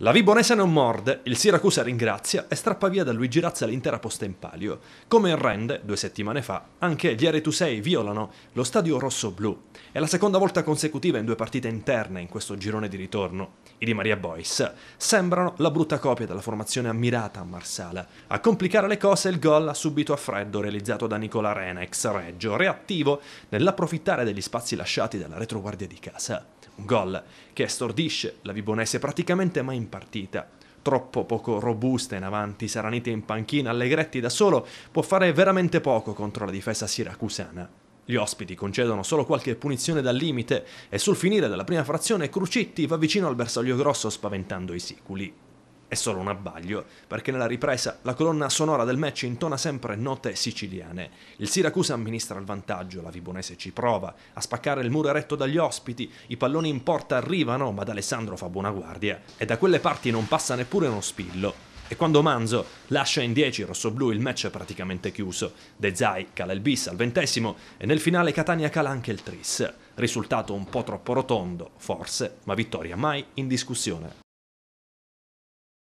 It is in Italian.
La V non morde, il Siracusa ringrazia e strappa via da Luigi Razza l'intera posta in palio. Come in Rende, due settimane fa, anche gli Aretusei violano lo stadio rosso-blu. È la seconda volta consecutiva in due partite interne in questo girone di ritorno. I Di Maria Boys sembrano la brutta copia della formazione ammirata a Marsala. A complicare le cose il gol ha subito a freddo realizzato da Nicola Rena, ex Reggio, reattivo nell'approfittare degli spazi lasciati dalla retroguardia di casa un gol che stordisce la Vibonese praticamente mai in partita. Troppo poco robusta in avanti, Saranite in panchina, Allegretti da solo può fare veramente poco contro la difesa siracusana. Gli ospiti concedono solo qualche punizione dal limite e sul finire della prima frazione Crucitti va vicino al bersaglio grosso spaventando i siculi. È solo un abbaglio, perché nella ripresa la colonna sonora del match intona sempre note siciliane. Il Siracusa amministra il vantaggio, la Vibonese ci prova, a spaccare il muro eretto dagli ospiti, i palloni in porta arrivano, ma D'Alessandro fa buona guardia, e da quelle parti non passa neppure uno spillo. E quando Manzo lascia in 10 rossoblù il match è praticamente chiuso. De Zai cala il bis al ventesimo e nel finale Catania cala anche il tris. Risultato un po' troppo rotondo, forse, ma vittoria mai in discussione.